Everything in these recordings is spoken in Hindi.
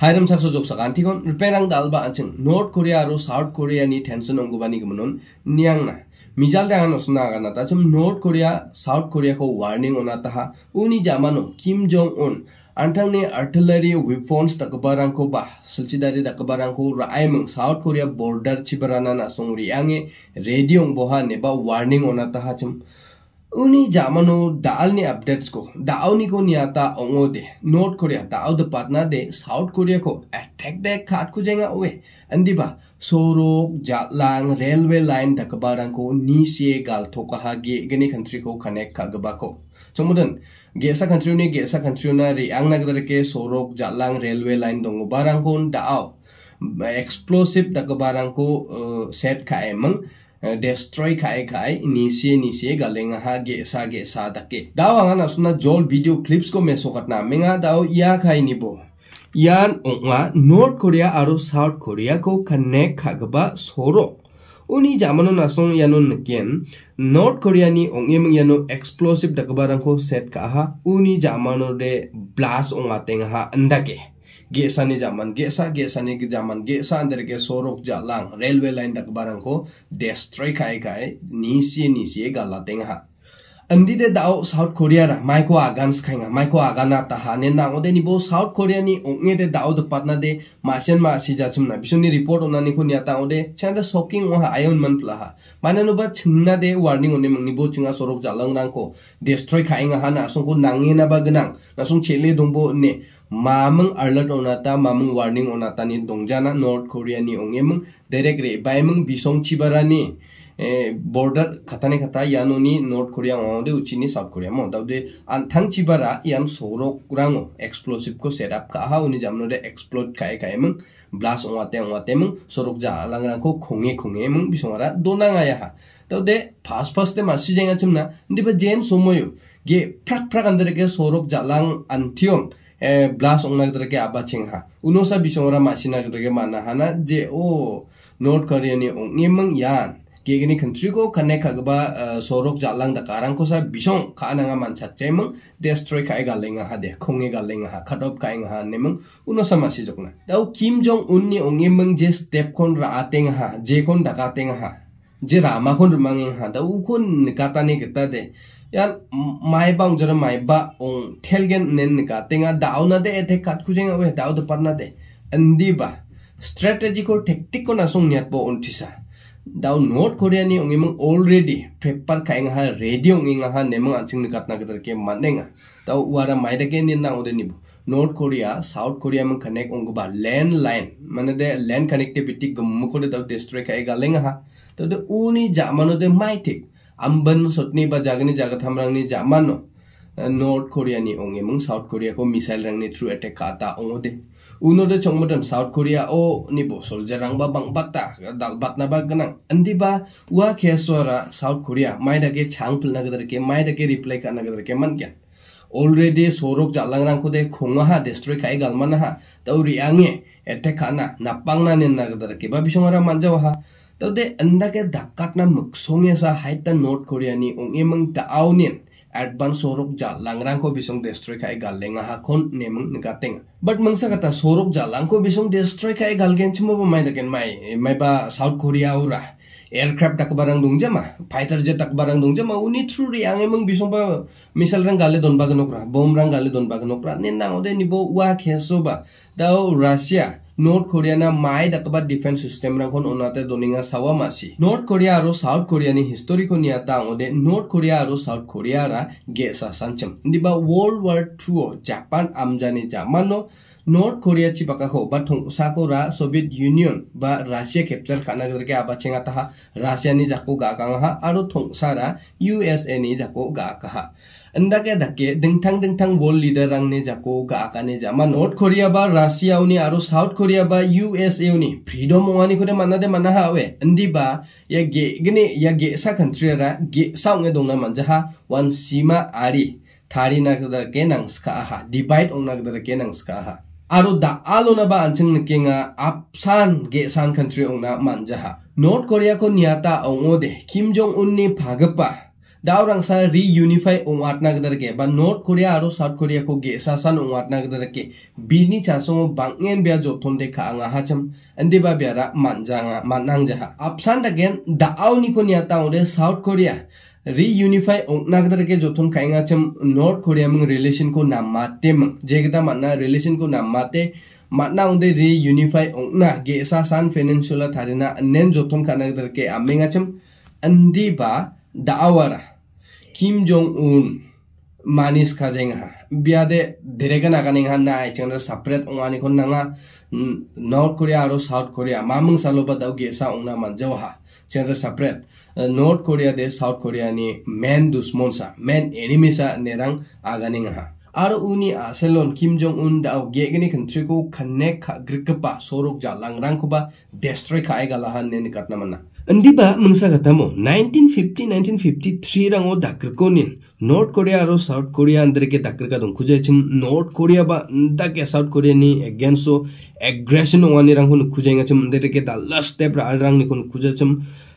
हायरम साक्सो जोक सकान थिकोन पेरांग दालबा आचिन नॉर्थ कोरिया आरो साउथ कोरिया नि टेंशन अंगुबानि गमनोन नियांग ना मिजाल दांगा नसना गाना ताचिम नॉर्थ कोरिया साउथ कोरिया को वार्निंग ओना ताहा उनि जामानो Kim Jong Un आंथांनि artillery weapons को बा सुलचिदारी सुलचिदारि दाकबारांखौ रायमों साउथ कोरिया बॉर्डर चिबराना ना संरि आंगे रेडियो बहा नेबा वार्निंग ओना ताहाचिम उनी जामनो दाल ने अपडेट्स को दाव को नियाता ओंगो दे नोट कोरिया दाव द पातना दे साउथ कोरिया को अटैक दे खाट को जेंगा ओए अंदीबा सोरो जालांग रेलवे लाइन धकबारंग को नीसिए गाल थोका गे गने कंट्री को कनेक्ट खगबा को चमुदन गेसा कंट्री ने गेसा कंट्री ने रे अंग नगर के सोरो जालांग रेलवे लाइन दोंगो बारंग को दाव एक्सप्लोसिव धकबारंग को सेट खाए मंग Eh, destroy खाए khai नीचे नीचे गलेंगा हा गेसा गेसा तके दाव हंगा ना सुना जोल वीडियो क्लिप्स को मेसो कटना मेंगा दाव या खाई निबो यान ओंगा नॉर्थ कोरिया आरो साउथ कोरिया को कनेक्ट खागबा सोरो उनी जामनो नासों यानो नकेन नॉर्थ कोरिया नि ओंगे मंग यानो एक्सप्लोसिव दकबारंग को सेट काहा उनी जामनो दे ब्लास्ट ओंगा तेंगा अंडा के गेसा निजामन गेसा गेसा निजामन गेसा अंदर के सोरोक जालांग रेलवे लाइन तक बारंग को डेस्ट्रॉय खाए खाए नीचे नीचे गलतेंगा Andi de dao South Korea ra maiko ko agan skhainga mai ko agan na ta na ngode ni bo South Korea ni ongne de dao de patna de masen ma si ja chimna bisu ni report ona ni ko ni ata ode chanda shocking wa ayon man plaha Mana mane no ba de warning one mangni bo chinga sorok jalang rang ko destroy khainga hana sung ko nangi na ba gnang na sung chele dongbo ne mamang alert onata mamang warning ona nih ni Jana North Korea ni ongemang direct re baimang bisong nih. えー、ボーダー、カタネカタ、ヤノニ、ノートコリアンワンで、うちにサブコリアンも。だで、アンタンチバラ、ヤンソロクランを、エクスプロシブコセラプカハ、ウニジャムノでエクスプローカイカイム、ブラスオワテンワテム、ソロクジャー、ランランコ、コンゲコンゲム、ビソンワラ、ドナガヤハ。だで、パスパスでマシジェンガチムナ、でばジェンソモユ、ゲ、プラプラカンデレケ、ソロクジャー、ラン、アンティオン、ब्लास अंगनागदर के आबा चेंहा उनोसा बिसोंरा मासिनागदर के माना हाना जे ओ नोट करियनि ओंगेमंग यान kegini country ko kanne kagba sorok jalang da karang ko sa bisong ka nanga man chakche mang destroy kai ga lenga ha de khonge ga lenga ha khatop kai nga ne mang uno sama si jokna dau kim jong un ni onge mang je step kon ra ateng ha je kon da ka teng ha je rama kon mang ha dau kon kata ne kita de yan mai bang jara mai ba ong thelgen nen ka tenga dau na de ethe kat kujeng we dau da parna de andi ba strategy ko tactic ko na song nyat po untisa दाउ नोट कोरिया नि उंगे मंग ऑलरेडी पेपर खाइंग हा रेडी उंगे हा नेमंग आचिंग नि कातना कतर के मानेंगा दाउ वारा माइदा के नि ना ओदे निबो नोट कोरिया साउथ कोरिया में कनेक्ट उंगो बा लैंड लाइन माने दे लैंड कनेक्टिविटी गम्म को दे दाउ डिस्ट्रिक्ट खाइ गालेंगा हा तो दे उनी जामानो दे माइटिक अंबन सतनि बा जागनि जागत हमरांगनि जामानो नॉर्थ कोरिया नि उंगे मंग साउथ कोरिया को मिसाइल रंगनि थ्रू अटैक आता उंगो दे Uno de chong modem South Korea o ni bo sol jarang ba bang batta dal batna ba ganang andi ba wa ke sora South Korea mai da ke chang pil nagadar ke mai da ke reply ka nagadar ke man kyan already sorok jalang rang ko de khonga ha district ai galman ha tau riange ete khana na pangna ne nagadar ke ba bisongara manjaw ha tau de anda ke dakkat na muksonge sa haita North Korea ni onge mang ta aunin at bang sorok ja langrang ko bisong destroy kai gal lenga ha nemang ngateng but mangsa kata sorok ja lang ko bisong destroy kai galgen gen ba mai dagen mai mai ba south korea ura aircraft tak barang dong jama fighter jet tak barang dong jama uni through ri ang emang bisong ba misal rang gale don bagnokra bom rang gale don bagnokra nen ode nibo wa kheso ba dao russia North Korea না মাই দাকবা ডিফেন্স সিস্টেম রাখুন ওনাতে দনিঙা সাওয়াম আসি নর্থ কোরিয়া আর সাউথ কোরিয়ানি হিস্টোরি কো নিয়াতা ওদে নর্থ কোরিয়া আর সাউথ কোরিয়ারা গেস আসাঞ্চম দিবা ওয়ার্ল্ড ওয়ার টু জাপান আমজানি জামানো नर्थ कोरिया चिबाकाखौ बा थंसाखौ रा सोभियत इउनियन बा रासिया केपचार खानागरके आबाचेङा ताहा रासियानि जाको गाकाङाहा आरो थंसा रा इउएसएनि जाको गाकाहा अंदाके धके दिंथांग दिंथांग वर्ल्ड लीडर रंगने जाको गाकाने जा मा नॉर्थ कोरिया बा रशिया उनी आरो साउथ कोरिया बा यूएसए उनी फ्रीडम ओवानी खुरे माना दे माना हावे अंदी बा या गेगने या गेसा कंट्री रा गेसा उंगे दोंना मनजाहा वन सीमा आरी थारी नागदर के नंगस्का आहा डिवाइड उंगना गदर के नंगस्का आहा aro da alona ba anching nikenga apsan ge san country ongna manjaha north korea Kim Jong ongo de kim jong un ni phagpa दावरंगसा रियूनिफाई ओंवाटना गदर के बा नॉर्थ कोरिया आरो साउथ कोरिया को गेसा सान ओंवाटना गदर के बिनि चासों बांगेन ब्या जोथोन देखा आंगा हाचम अंदे बा ब्यारा मानजांगा माननांग जहा अपसान दगेन दाआवनि को नियाता ओरे साउथ कोरिया रीयूनिफाई ओंकनागदर के जोथुन खाएंगा चम नॉर्थ कोरिया मंग रिलेशन को नाम माते मंग जेगता मानना रिलेशन को नाम माते मानना उन्दे रीयूनिफाई ओंकना गेसा सान फाइनेंशियल थारिना अनेन जोथुन खानागदर के आमेंगा चम अंदीबा दावरा किम जोंग उन मानिस खाजेंगा बियादे धेरेगा नागानेंगा ना आइचेंगा सेपरेट ओंगानी को नंगा नॉर्थ कोरिया और साउथ कोरिया मामंग सालोबा दाउ गेसा ओंगना मानजोहा चेंगा सेपरेट नॉर्थ कोरिया दे साउथ कोरिया नि मेन दुश्मन सा मेन एनिमी सा नेरंग आगानिंग हा आरो उनी आसेलोन किम जोंग उन दाउ गेगनि कंट्री को कनेक्ट ग्रिकपा सोरुक जा लांगरांग खुबा डिस्ट्रॉय डिस्ट्रॉय खाएगा लहन ने निकटना मना अंदीबा मंगसा खतमो 1950 1953 रंगो दाक्रको निन नॉर्थ कोरिया और साउथ कोरिया अंदर के दाकर का दुंखु जाय छिन नॉर्थ कोरिया बा दा के साउथ कोरिया नि अगेंस्ट सो एग्रेशन वानि रंगो नुखु जाय छिन अंदर के दा लास्ट स्टेप रा रंग नि खुजा छिन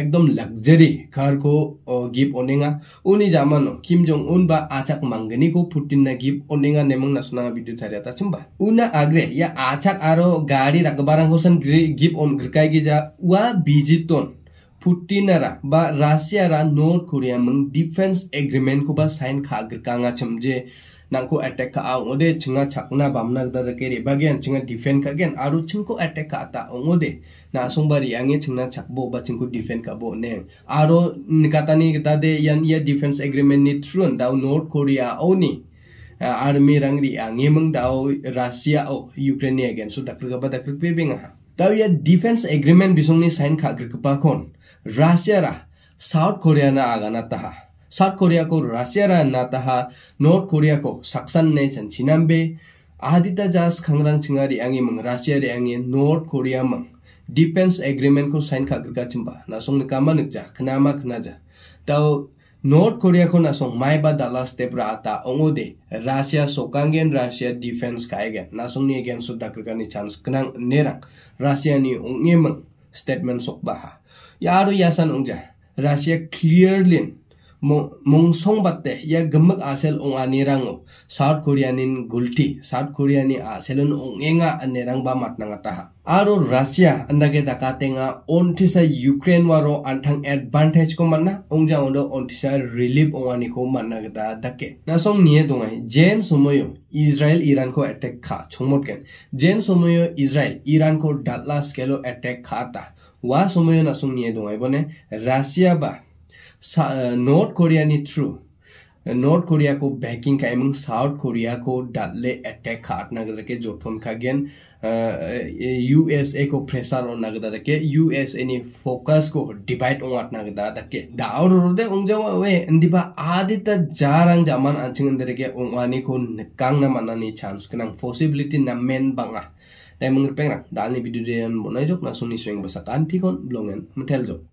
एकदम लग्जरी घर को गिफ्ट ओनेगा उनी जामानो किम जोंग उन बा आचक मंगनी को पुटिन ना गिफ्ट ओनेगा नेमंग ना सुना वीडियो थारे ता चुम्बा उना आग्रे या आचक आरो गाड़ी रकबारंग होसन गिफ्ट ओन ग्रकाई की जा वा बिजितोन पुटिनरा बा रशिया रा नॉर्थ कोरिया मंग डिफेंस एग्रीमेंट को बा साइन खा खाग्रकांगा चमजे nangko attack ka ode chinga chakna bamna da ke bagian chinga defend ka gen aru chingko attack ka ta ongode na songbari ange chinga chakbo ba chingko defend ka bo ne aro ni da de yan ya defense agreement ni thrun da north korea oni army rangri ange meng dao russia o ukraine again so dakri ga ba dakri pe benga tau ya defense agreement bisong ni sign ka kri ka kon russia ra south korea na na ta South को रासिया र नाताहा नर्थ कोरियाको साक्सन नेसन चिनाम्बे आदिता जास खांग्रां चिंगा रियांगि मंग रासिया रियांगि नर्थ कोरिया मंग डिफेंस एग्रीमेंट को साइन खाग्रगा चिंबा नासोंग निकामा निकजा खनामा खनाजा ताव नर्थ कोरिया को नासोंग माइबा दाला स्टेप आता ओंगो दे रासिया सोकांगेन रासिया डिफेंस कायगे नासों नि एगेन सुदा क्रगा नि चांस खनां नेरां रासिया नि ओंगे मंग स्टेटमेंट सोकबा यारो यासान ओंगजा रासिया क्लियरली मूसों बाते ये गमक आसेल ओंगानीरंग साउथ कोरियानी गुलटी साउथ कोरियानी आसेल ओंगेंगा अनेरंग बा मटनांगाता आरो रशिया अंदागे दकातेंगा ओंथिसा यूक्रेन वारो अंथंग एडवांटेज को मन्ना ओंजा ओंदो ओंथिसा रिलीफ ओंगानी को मन्ना गता दके नासों निये दोंगाय जेन समयो इजराइल ईरान को अटैक खा छोमोटकेन जेन समयो इजराइल ईरान को डल्ला स्केलो अटैक खाता वा समयो नासों निये दोंगाय बने रशिया बा नॉर्थ कोरियानि थ्रु नर्थ कोरिया को बैकिंग का एवं साउथ कोरिया को डाले कोरियाखौ दादले एटेक खारनागदारखे का गेन यूएसए को प्रेसार ऑन नागदारखे यूएसए नि फोकस को डिवाइड ऑन दे दावरोदे उंजवा वे आदि इंदिबा आदित जमान जामान अंदर के ओंगानि को नकांगना मानानि चांस कनां पॉसिबिलिटी ना मेन बंगा बांगा टाइम पेंगा वीडियो दे देन बनायजोक ना सुनि सुइं बसा कान्थिकन ब्लंगेन मथेलजोक